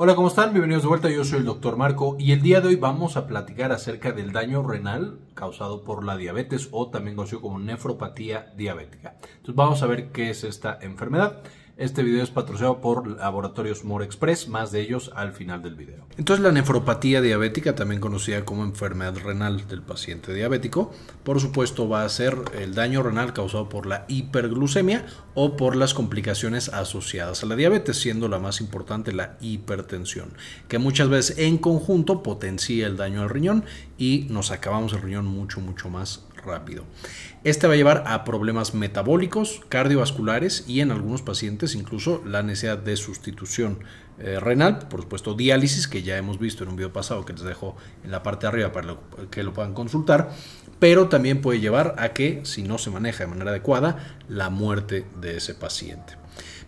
Hola, ¿cómo están? Bienvenidos de vuelta, yo soy el doctor Marco y el día de hoy vamos a platicar acerca del daño renal causado por la diabetes o también conocido como nefropatía diabética. Entonces vamos a ver qué es esta enfermedad. Este video es patrocinado por Laboratorios More Express, más de ellos al final del video. Entonces la nefropatía diabética, también conocida como enfermedad renal del paciente diabético, por supuesto va a ser el daño renal causado por la hiperglucemia o por las complicaciones asociadas a la diabetes, siendo la más importante la hipertensión, que muchas veces en conjunto potencia el daño al riñón y nos acabamos el riñón mucho, mucho más rápido. Este va a llevar a problemas metabólicos, cardiovasculares y en algunos pacientes incluso la necesidad de sustitución eh, renal, por supuesto diálisis, que ya hemos visto en un video pasado que les dejo en la parte de arriba para que lo puedan consultar, pero también puede llevar a que, si no se maneja de manera adecuada, la muerte de ese paciente.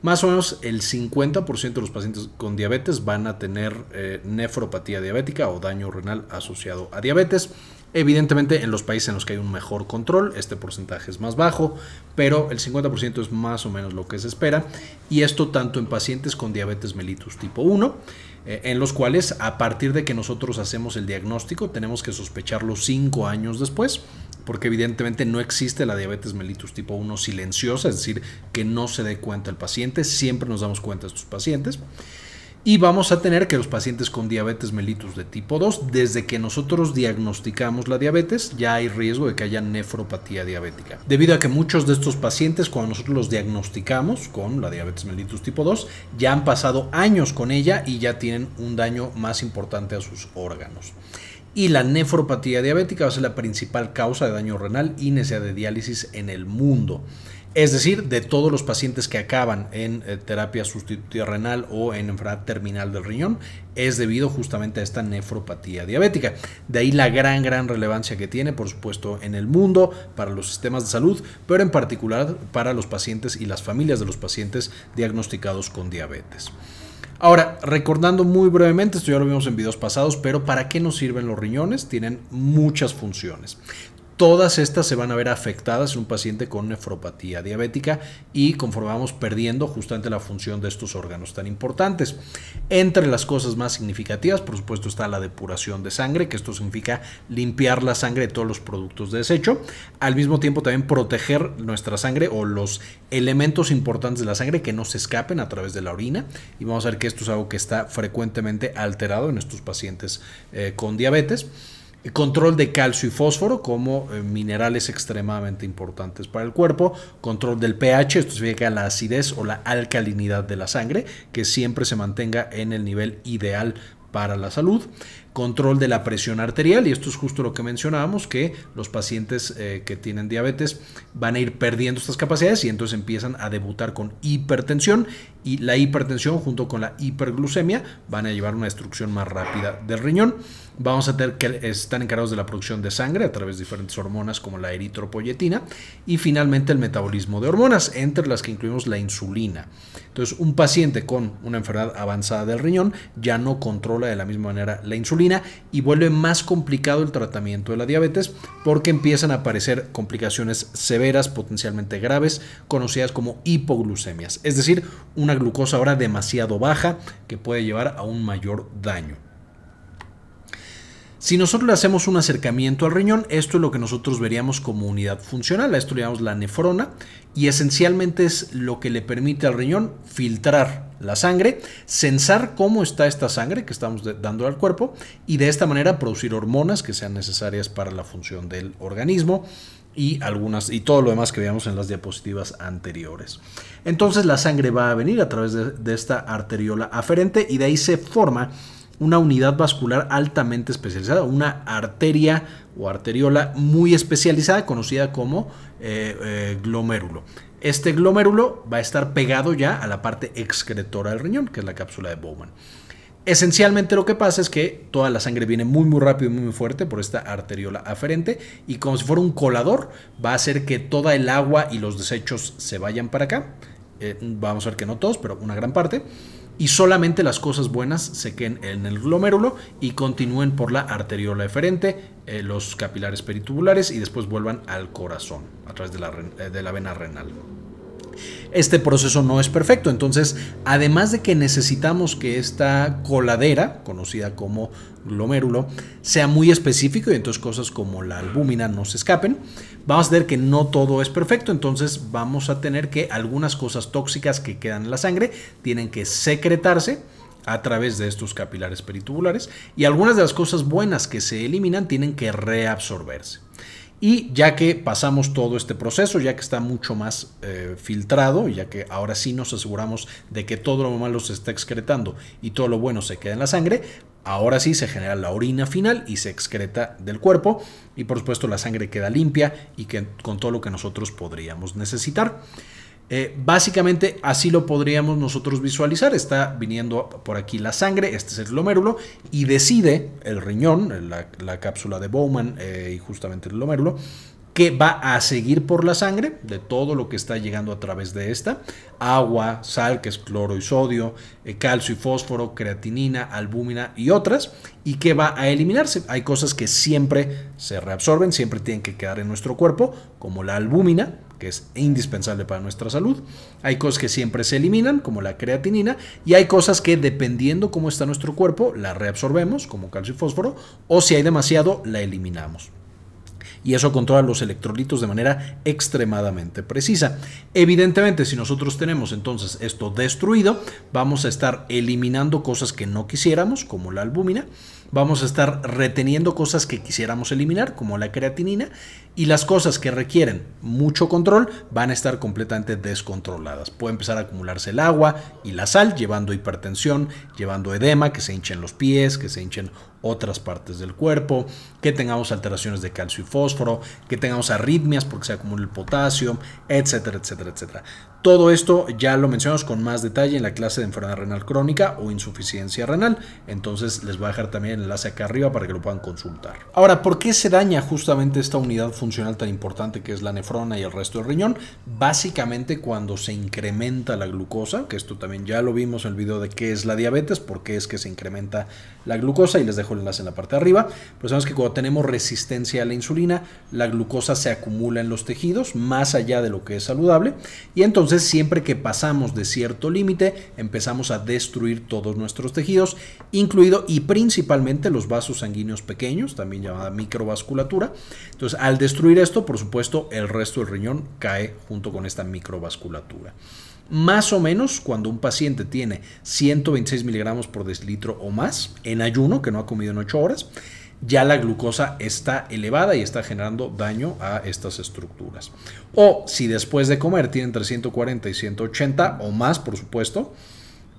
Más o menos el 50% de los pacientes con diabetes van a tener eh, nefropatía diabética o daño renal asociado a diabetes. Evidentemente en los países en los que hay un mejor control este porcentaje es más bajo, pero el 50% es más o menos lo que se espera y esto tanto en pacientes con diabetes mellitus tipo 1, eh, en los cuales a partir de que nosotros hacemos el diagnóstico tenemos que sospecharlo 5 años después, porque evidentemente no existe la diabetes mellitus tipo 1 silenciosa, es decir, que no se dé cuenta el paciente, siempre nos damos cuenta de estos pacientes. Y vamos a tener que los pacientes con diabetes mellitus de tipo 2, desde que nosotros diagnosticamos la diabetes, ya hay riesgo de que haya nefropatía diabética. Debido a que muchos de estos pacientes, cuando nosotros los diagnosticamos con la diabetes mellitus tipo 2, ya han pasado años con ella y ya tienen un daño más importante a sus órganos y la nefropatía diabética va a ser la principal causa de daño renal y necesidad de diálisis en el mundo. Es decir, de todos los pacientes que acaban en eh, terapia sustitutiva renal o en enfermedad terminal del riñón, es debido justamente a esta nefropatía diabética. De ahí la gran, gran relevancia que tiene, por supuesto, en el mundo, para los sistemas de salud, pero en particular para los pacientes y las familias de los pacientes diagnosticados con diabetes. Ahora, recordando muy brevemente, esto ya lo vimos en videos pasados, pero ¿para qué nos sirven los riñones? Tienen muchas funciones todas estas se van a ver afectadas en un paciente con nefropatía diabética y conforme vamos perdiendo justamente la función de estos órganos tan importantes. Entre las cosas más significativas, por supuesto, está la depuración de sangre, que esto significa limpiar la sangre de todos los productos de desecho. Al mismo tiempo, también proteger nuestra sangre o los elementos importantes de la sangre que no se escapen a través de la orina. Y vamos a ver que esto es algo que está frecuentemente alterado en estos pacientes eh, con diabetes. Control de calcio y fósforo como eh, minerales extremadamente importantes para el cuerpo. Control del pH, esto significa la acidez o la alcalinidad de la sangre, que siempre se mantenga en el nivel ideal para la salud control de la presión arterial y esto es justo lo que mencionábamos, que los pacientes eh, que tienen diabetes van a ir perdiendo estas capacidades y entonces empiezan a debutar con hipertensión y la hipertensión junto con la hiperglucemia van a llevar una destrucción más rápida del riñón. Vamos a tener que están encargados de la producción de sangre a través de diferentes hormonas como la eritropoyetina y finalmente el metabolismo de hormonas, entre las que incluimos la insulina. Entonces, un paciente con una enfermedad avanzada del riñón ya no controla de la misma manera la insulina y vuelve más complicado el tratamiento de la diabetes porque empiezan a aparecer complicaciones severas, potencialmente graves, conocidas como hipoglucemias, es decir, una glucosa ahora demasiado baja que puede llevar a un mayor daño. Si nosotros le hacemos un acercamiento al riñón, esto es lo que nosotros veríamos como unidad funcional, a esto le llamamos la nefrona, y esencialmente es lo que le permite al riñón filtrar la sangre, censar cómo está esta sangre que estamos dando al cuerpo y de esta manera producir hormonas que sean necesarias para la función del organismo y algunas y todo lo demás que veíamos en las diapositivas anteriores. Entonces la sangre va a venir a través de, de esta arteriola aferente y de ahí se forma una unidad vascular altamente especializada, una arteria o arteriola muy especializada conocida como eh, eh, glomérulo. Este glomérulo va a estar pegado ya a la parte excretora del riñón, que es la cápsula de Bowman. Esencialmente lo que pasa es que toda la sangre viene muy muy rápido y muy, fuerte por esta arteriola aferente y como si fuera un colador va a hacer que toda el agua y los desechos se vayan para acá. Eh, vamos a ver que no todos, pero una gran parte y solamente las cosas buenas se queden en el glomérulo y continúen por la arteriola eferente, eh, los capilares peritubulares y después vuelvan al corazón a través de la, eh, de la vena renal. Este proceso no es perfecto, entonces además de que necesitamos que esta coladera, conocida como glomérulo, sea muy específico y entonces cosas como la albúmina no se escapen, vamos a ver que no todo es perfecto, entonces vamos a tener que algunas cosas tóxicas que quedan en la sangre tienen que secretarse a través de estos capilares peritubulares y algunas de las cosas buenas que se eliminan tienen que reabsorberse. Y ya que pasamos todo este proceso, ya que está mucho más eh, filtrado, ya que ahora sí nos aseguramos de que todo lo malo se está excretando y todo lo bueno se queda en la sangre, ahora sí se genera la orina final y se excreta del cuerpo y por supuesto la sangre queda limpia y con todo lo que nosotros podríamos necesitar. Eh, básicamente así lo podríamos nosotros visualizar. Está viniendo por aquí la sangre, este es el glomérulo, y decide el riñón, la, cápsula de Bowman eh, y justamente el glomérulo, que va a seguir por la sangre de todo lo que está llegando a través de esta. Agua, sal, que es cloro y sodio, eh, calcio y fósforo, creatinina, albúmina y otras, y que va a eliminarse. Hay cosas que siempre se reabsorben, siempre tienen que quedar en nuestro cuerpo, como la albúmina, que es indispensable para nuestra salud. Hay cosas que siempre se eliminan, como la creatinina, y hay cosas que dependiendo cómo está nuestro cuerpo, la reabsorbemos, como calcio y fósforo, o si hay demasiado, la eliminamos y eso controla los electrolitos de manera extremadamente precisa. Evidentemente, si nosotros tenemos entonces esto destruido, vamos a estar eliminando cosas que no quisiéramos, como la albúmina, vamos a estar reteniendo cosas que quisiéramos eliminar, como la creatinina, y las cosas que requieren mucho control van a estar completamente descontroladas. Puede empezar a acumularse el agua y la sal, llevando hipertensión, llevando edema, que se hinchen los pies, que se hinchen otras partes del cuerpo, que tengamos alteraciones de calcio y fósforo, que tengamos arritmias porque se acumula el potasio, etcétera, etcétera, etcétera. Todo esto ya lo mencionamos con más detalle en la clase de enfermedad renal crónica o insuficiencia renal, entonces les voy a dejar también el enlace acá arriba para que lo puedan consultar. Ahora, ¿por qué se daña justamente esta unidad funcional tan importante que es la nefrona y el resto del riñón? Básicamente cuando se incrementa la glucosa, que esto también ya lo vimos en el video de qué es la diabetes, por qué es que se incrementa la glucosa y les dejo con el enlace en la parte de arriba, pues sabemos que cuando tenemos resistencia a la insulina, la glucosa se acumula en los tejidos, más allá de lo que es saludable, y entonces siempre que pasamos de cierto límite, empezamos a destruir todos nuestros tejidos, incluido y principalmente los vasos sanguíneos pequeños, también llamada microvasculatura. Entonces, al destruir esto, por supuesto, el resto del riñón cae junto con esta microvasculatura. Más o menos cuando un paciente tiene 126 miligramos por deslitro o más en ayuno, que no ha comido en 8 horas, ya la glucosa está elevada y está generando daño a estas estructuras. O si después de comer tiene entre 140 y 180 o más, por supuesto,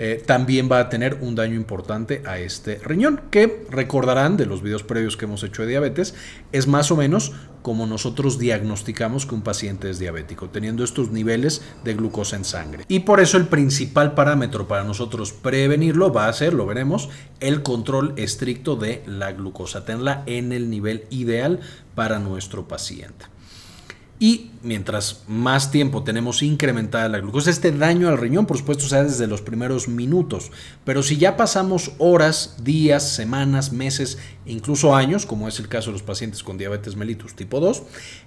eh, también va a tener un daño importante a este riñón, que recordarán de los videos previos que hemos hecho de diabetes, es más o menos como nosotros diagnosticamos que un paciente es diabético, teniendo estos niveles de glucosa en sangre. Y por eso el principal parámetro para nosotros prevenirlo va a ser, lo veremos, el control estricto de la glucosa, tenerla en el nivel ideal para nuestro paciente. Y mientras más tiempo tenemos incrementada la glucosa, este daño al riñón, por supuesto, se da desde los primeros minutos. Pero si ya pasamos horas, días, semanas, meses, incluso años, como es el caso de los pacientes con diabetes mellitus tipo 2,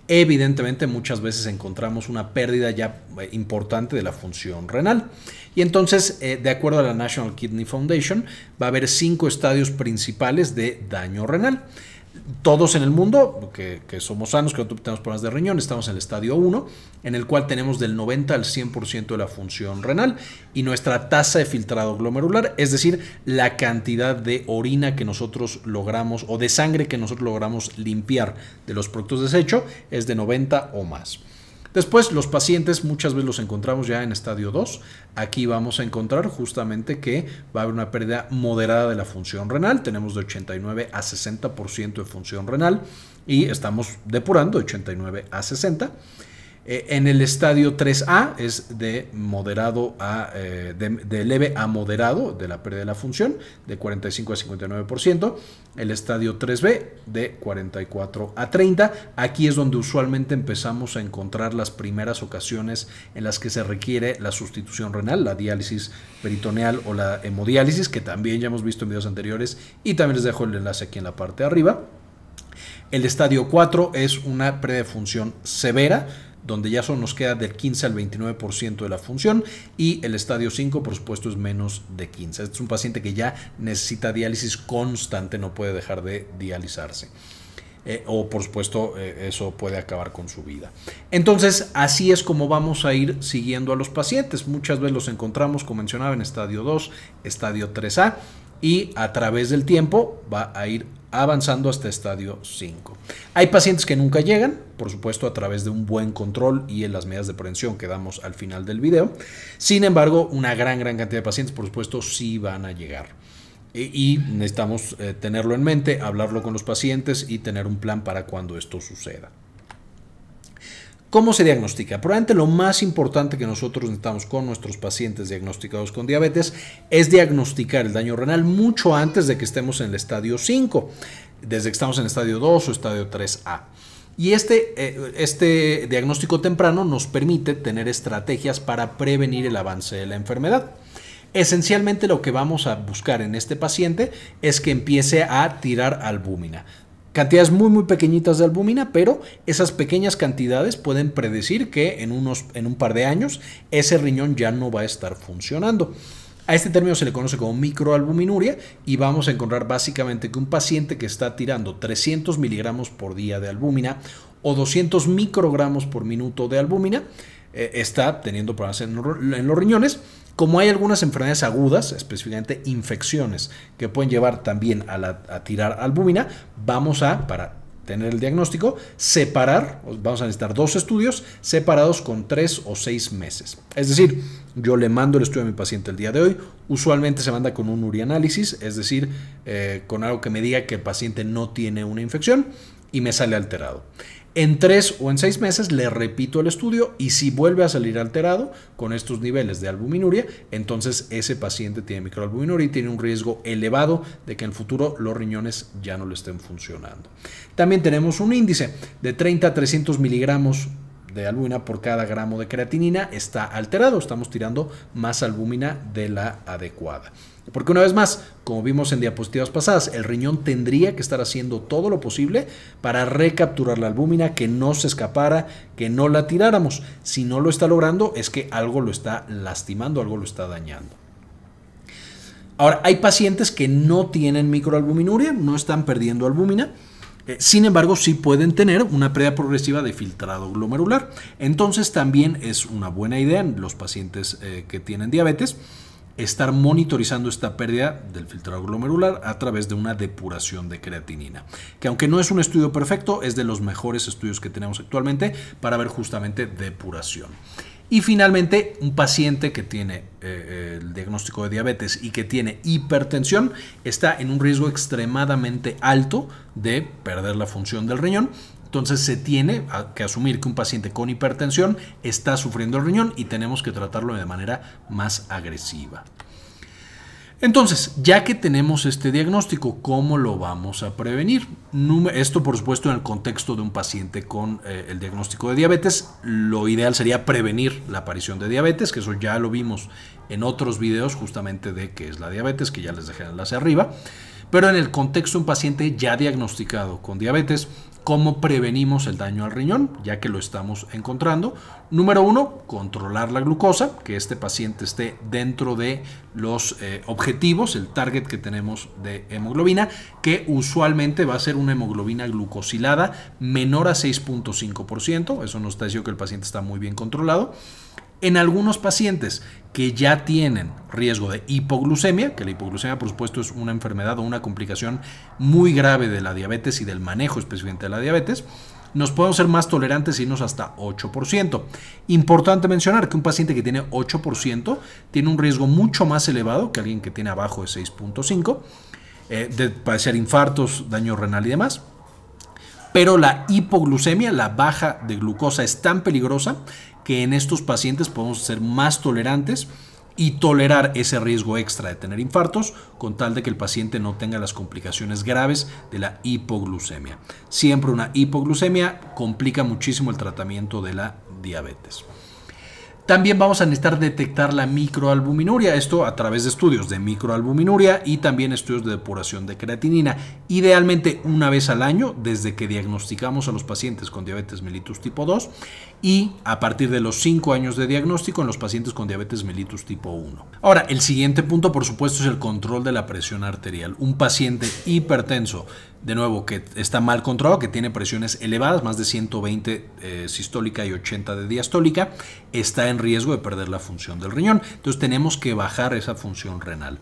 evidentemente muchas veces encontramos una pérdida ya eh, importante de la función renal. Y entonces, eh, de acuerdo a la National Kidney Foundation, va a haber cinco estadios principales de daño renal todos en el mundo, que, somos sanos, que no tenemos problemas de riñón, estamos en el estadio 1, en el cual tenemos del 90 al 100% de la función renal y nuestra tasa de filtrado glomerular, es decir, la cantidad de orina que nosotros logramos o de sangre que nosotros logramos limpiar de los productos de desecho, es de 90 o más. Después, los pacientes muchas veces los encontramos ya en estadio 2. Aquí vamos a encontrar justamente que va a haber una pérdida moderada de la función renal. Tenemos de 89 a 60% de función renal y estamos depurando 89 a 60. Eh, en el estadio 3A es de moderado a eh, de, leve a moderado de la pérdida de la función, de 45 a 59%. El estadio 3B de 44 a 30. Aquí es donde usualmente empezamos a encontrar las primeras ocasiones en las que se requiere la sustitución renal, la diálisis peritoneal o la hemodiálisis, que también ya hemos visto en videos anteriores y también les dejo el enlace aquí en la parte de arriba. El estadio 4 es una predefunción severa, donde ya solo nos queda del 15 al 29% de la función y el estadio 5 por supuesto es menos de 15. Este es un paciente que ya necesita diálisis constante, no puede dejar de dializarse. Eh, o por supuesto eh, eso puede acabar con su vida. Entonces así es como vamos a ir siguiendo a los pacientes. Muchas veces los encontramos, como mencionaba, en estadio 2, estadio 3A y a través del tiempo va a ir avanzando hasta estadio 5. Hay pacientes que nunca llegan, por supuesto a través de un buen control y en las medidas de prevención que damos al final del video. Sin embargo, una gran, gran cantidad de pacientes, por supuesto, sí van a llegar. E, y necesitamos eh, tenerlo en mente, hablarlo con los pacientes y tener un plan para cuando esto suceda. ¿Cómo se diagnostica? Probablemente lo más importante que nosotros necesitamos con nuestros pacientes diagnosticados con diabetes es diagnosticar el daño renal mucho antes de que estemos en el estadio 5, desde que estamos en el estadio 2 o estadio 3A. Y este, eh, este diagnóstico temprano nos permite tener estrategias para prevenir el avance de la enfermedad. Esencialmente lo que vamos a buscar en este paciente es que empiece a tirar albúmina. Cantidades muy muy pequeñitas de albúmina, pero esas pequeñas cantidades pueden predecir que en, unos, en un par de años ese riñón ya no va a estar funcionando. A este término se le conoce como microalbuminuria y vamos a encontrar básicamente que un paciente que está tirando 300 miligramos por día de albúmina o 200 microgramos por minuto de albúmina eh, está teniendo problemas en los riñones como hay algunas enfermedades agudas, específicamente infecciones, que pueden llevar también a, tirar albúmina, vamos a, para tener el diagnóstico, separar, vamos a necesitar dos estudios separados con tres o seis meses. Es decir, yo le mando el estudio a mi paciente el día de hoy, usualmente se manda con un urianálisis, es decir, eh, con algo que me diga que el paciente no tiene una infección y me sale alterado. En tres o en seis meses le repito el estudio y si vuelve a salir alterado con estos niveles de albuminuria, entonces ese paciente tiene microalbuminuria y tiene un riesgo elevado de que en el futuro los riñones ya no le estén funcionando. También tenemos un índice de 30 a 300 miligramos de albúmina por cada gramo de creatinina está alterado, estamos tirando más albúmina de la adecuada. Porque una vez más, como vimos en diapositivas pasadas, el riñón tendría que estar haciendo todo lo posible para recapturar la albúmina, que no se escapara, que no la tiráramos. Si no lo está logrando, es que algo lo está lastimando, algo lo está dañando. Ahora, hay pacientes que no tienen microalbuminuria, no están perdiendo albúmina. Eh, sin embargo, sí pueden tener una pérdida progresiva de filtrado glomerular. Entonces, también es una buena idea en los pacientes eh, que tienen diabetes estar monitorizando esta pérdida del filtrado glomerular a través de una depuración de creatinina, que aunque no es un estudio perfecto, es de los mejores estudios que tenemos actualmente para ver justamente depuración. Y finalmente, un paciente que tiene eh, el diagnóstico de diabetes y que tiene hipertensión está en un riesgo extremadamente alto de perder la función del riñón. Entonces se tiene que asumir que un paciente con hipertensión está sufriendo el riñón y tenemos que tratarlo de manera más agresiva. Entonces, ya que tenemos este diagnóstico, ¿cómo lo vamos a prevenir? Esto, por supuesto, en el contexto de un paciente con eh, el diagnóstico de diabetes, lo ideal sería prevenir la aparición de diabetes, que eso ya lo vimos en otros videos justamente de qué es la diabetes, que ya les dejé en enlace arriba. Pero en el contexto de un paciente ya diagnosticado con diabetes, ¿Cómo prevenimos el daño al riñón? Ya que lo estamos encontrando. Número uno, controlar la glucosa, que este paciente esté dentro de los eh, objetivos, el target que tenemos de hemoglobina, que usualmente va a ser una hemoglobina glucosilada menor a 6.5%. Eso nos está diciendo que el paciente está muy bien controlado en algunos pacientes que ya tienen riesgo de hipoglucemia, que la hipoglucemia por supuesto es una enfermedad o una complicación muy grave de la diabetes y del manejo específicamente de la diabetes, nos podemos ser más tolerantes y nos hasta 8%. Importante mencionar que un paciente que tiene 8% tiene un riesgo mucho más elevado que alguien que tiene abajo de 6.5, eh, de padecer infartos, daño renal y demás. Pero la hipoglucemia, la baja de glucosa, es tan peligrosa que en estos pacientes podemos ser más tolerantes y tolerar ese riesgo extra de tener infartos con tal de que el paciente no tenga las complicaciones graves de la hipoglucemia. Siempre una hipoglucemia complica muchísimo el tratamiento de la diabetes. También vamos a necesitar detectar la microalbuminuria, esto a través de estudios de microalbuminuria y también estudios de depuración de creatinina, idealmente una vez al año desde que diagnosticamos a los pacientes con diabetes mellitus tipo 2 y a partir de los 5 años de diagnóstico en los pacientes con diabetes mellitus tipo 1. Ahora, el siguiente punto por supuesto es el control de la presión arterial. Un paciente hipertenso de nuevo, que está mal controlado, que tiene presiones elevadas, más de 120 eh, sistólica y 80 de diastólica, está en riesgo de perder la función del riñón. Entonces tenemos que bajar esa función renal.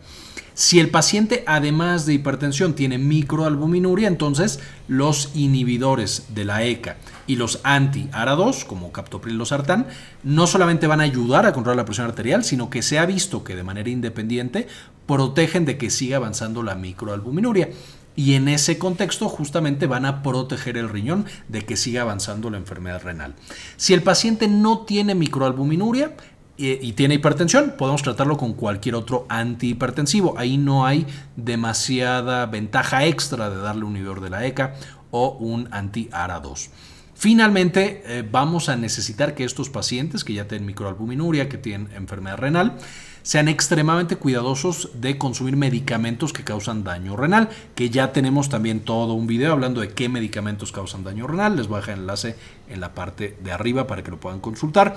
Si el paciente, además de hipertensión, tiene microalbuminuria, entonces los inhibidores de la ECA y los anti-ARA2, como captopril Artan, no solamente van a ayudar a controlar la presión arterial, sino que se ha visto que de manera independiente protegen de que siga avanzando la microalbuminuria. Y en ese contexto justamente van a proteger el riñón de que siga avanzando la enfermedad renal. Si el paciente no tiene microalbuminuria, eh, y tiene hipertensión, podemos tratarlo con cualquier otro antihipertensivo. Ahí no hay demasiada ventaja extra de darle un inhibidor de la ECA o un anti-ARA2. Finalmente, eh, vamos a necesitar que estos pacientes que ya tienen microalbuminuria, que tienen enfermedad renal, sean extremadamente cuidadosos de consumir medicamentos que causan daño renal, que ya tenemos también todo un video hablando de qué medicamentos causan daño renal. Les voy a dejar el enlace en la parte de arriba para que lo puedan consultar.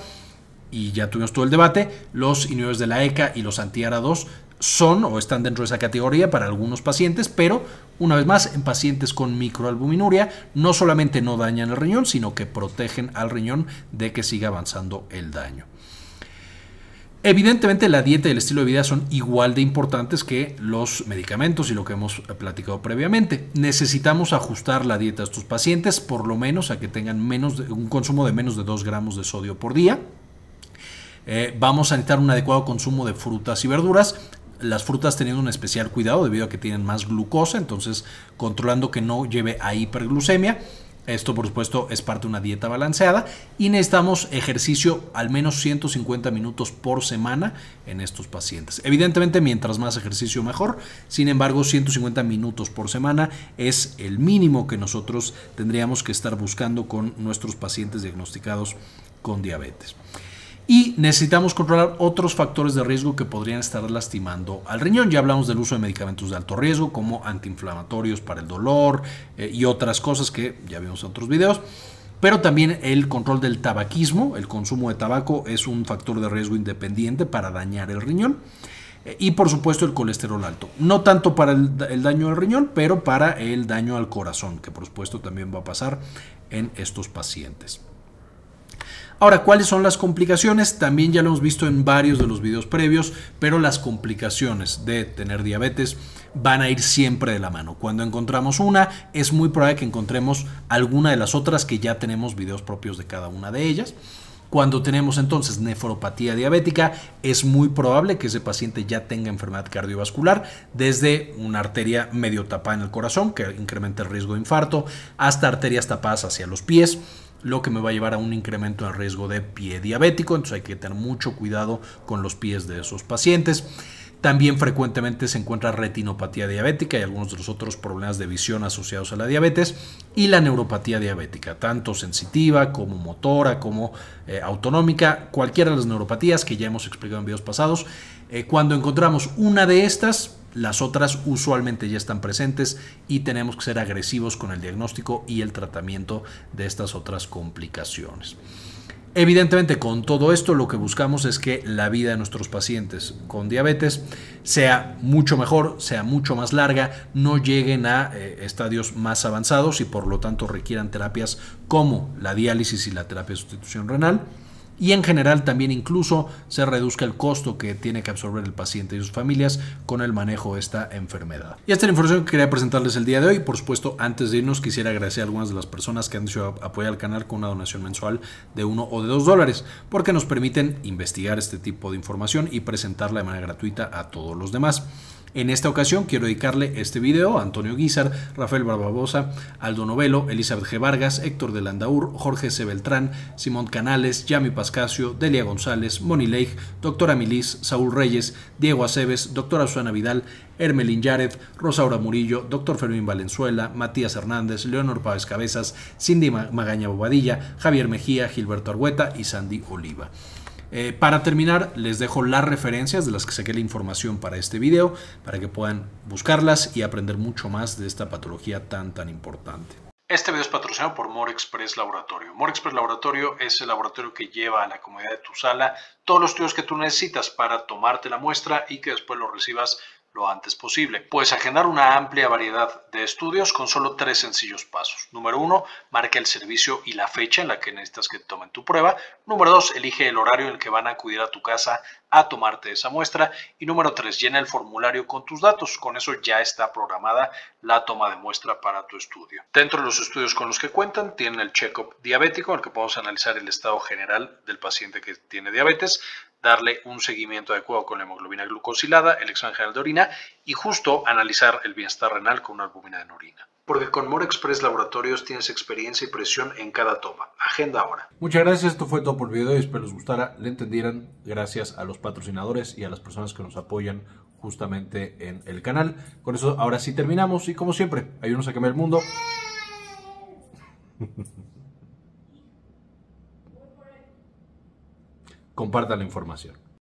Y ya tuvimos todo el debate. Los inhibidores de la ECA y los antiarados son o están dentro de esa categoría para algunos pacientes, pero una vez más en pacientes con microalbuminuria no solamente no dañan el riñón, sino que protegen al riñón de que siga avanzando el daño. Evidentemente la dieta y el estilo de vida son igual de importantes que los medicamentos y lo que hemos platicado previamente. Necesitamos ajustar la dieta a estos pacientes, por lo menos a que tengan menos un consumo de menos de 2 gramos de sodio por día. Eh, vamos a necesitar un adecuado consumo de frutas y verduras. Las frutas teniendo un especial cuidado debido a que tienen más glucosa, entonces controlando que no lleve a hiperglucemia esto, por supuesto, es parte de una dieta balanceada y necesitamos ejercicio al menos 150 minutos por semana en estos pacientes. Evidentemente, mientras más ejercicio, mejor. Sin embargo, 150 minutos por semana es el mínimo que nosotros tendríamos que estar buscando con nuestros pacientes diagnosticados con diabetes. Y necesitamos controlar otros factores de riesgo que podrían estar lastimando al riñón. Ya hablamos del uso de medicamentos de alto riesgo como antiinflamatorios para el dolor eh, y otras cosas que ya vimos en otros videos. Pero también el control del tabaquismo, el consumo de tabaco es un factor de riesgo independiente para dañar el riñón. Eh, y por supuesto el colesterol alto, no tanto para el, el daño al riñón, pero para el daño al corazón, que por supuesto también va a pasar en estos pacientes. Ahora, ¿cuáles son las complicaciones? También ya lo hemos visto en varios de los videos previos, pero las complicaciones de tener diabetes van a ir siempre de la mano. Cuando encontramos una, es muy probable que encontremos alguna de las otras que ya tenemos videos propios de cada una de ellas. Cuando tenemos entonces nefropatía diabética, es muy probable que ese paciente ya tenga enfermedad cardiovascular, desde una arteria medio tapada en el corazón, que incrementa el riesgo de infarto, hasta arterias tapadas hacia los pies, lo que me va a llevar a un incremento de riesgo de pie diabético, entonces hay que tener mucho cuidado con los pies de esos pacientes. También frecuentemente se encuentra retinopatía diabética y algunos de los otros problemas de visión asociados a la diabetes y la neuropatía diabética, tanto sensitiva como motora como eh, autonómica, cualquiera de las neuropatías que ya hemos explicado en videos pasados. Eh, cuando encontramos una de estas, las otras usualmente ya están presentes y tenemos que ser agresivos con el diagnóstico y el tratamiento de estas otras complicaciones. Evidentemente, con todo esto lo que buscamos es que la vida de nuestros pacientes con diabetes sea mucho mejor, sea mucho más larga, no lleguen a eh, estadios más avanzados y por lo tanto requieran terapias como la diálisis y la terapia de sustitución renal y en general también incluso se reduzca el costo que tiene que absorber el paciente y sus familias con el manejo de esta enfermedad. Y esta es la información que quería presentarles el día de hoy. Por supuesto, antes de irnos quisiera agradecer a algunas de las personas que han hecho apoyar al canal con una donación mensual de 1 o de 2 dólares, porque nos permiten investigar este tipo de información y presentarla de manera gratuita a todos los demás. En esta ocasión quiero dedicarle este video a Antonio Guizar, Rafael Barbabosa, Aldo Novelo, Elizabeth G. Vargas, Héctor de Landaur, Jorge C. Beltrán, Simón Canales, Yami Pascasio, Delia González, Moni Leigh, Doctora Milis, Saúl Reyes, Diego Aceves, Doctora Suana Vidal, Hermelín Yared, Rosaura Murillo, Doctor Fermín Valenzuela, Matías Hernández, Leonor Páez Cabezas, Cindy Magaña Bobadilla, Javier Mejía, Gilberto Argueta y Sandy Oliva. Eh, para terminar, les dejo las referencias de las que saqué la información para este video, para que puedan buscarlas y aprender mucho más de esta patología tan tan importante. Este video es patrocinado por More Express Laboratorio. Express Laboratorio es el laboratorio que lleva a la comodidad de tu sala todos los estudios que tú necesitas para tomarte la muestra y que después los recibas lo antes posible. Puedes agendar una amplia variedad de estudios con solo tres sencillos pasos. Número uno, marca el servicio y la fecha en la que necesitas que tomen tu prueba. Número dos, elige el horario en el que van a acudir a tu casa a tomarte esa muestra. Y número tres, llena el formulario con tus datos. Con eso ya está programada la toma de muestra para tu estudio. Dentro de los estudios con los que cuentan, tienen el check-up diabético, en el que podemos analizar el estado general del paciente que tiene diabetes darle un seguimiento adecuado con la hemoglobina glucosilada, el examen general de orina y justo analizar el bienestar renal con una albúmina de orina. Porque con More Express Laboratorios tienes experiencia y presión en cada toma. Agenda ahora. Muchas gracias, esto fue todo por el video y espero les gustara, le entendieran. Gracias a los patrocinadores y a las personas que nos apoyan justamente en el canal. Con eso ahora sí terminamos y como siempre, ayúdanos a cambiar el mundo. comparta la información.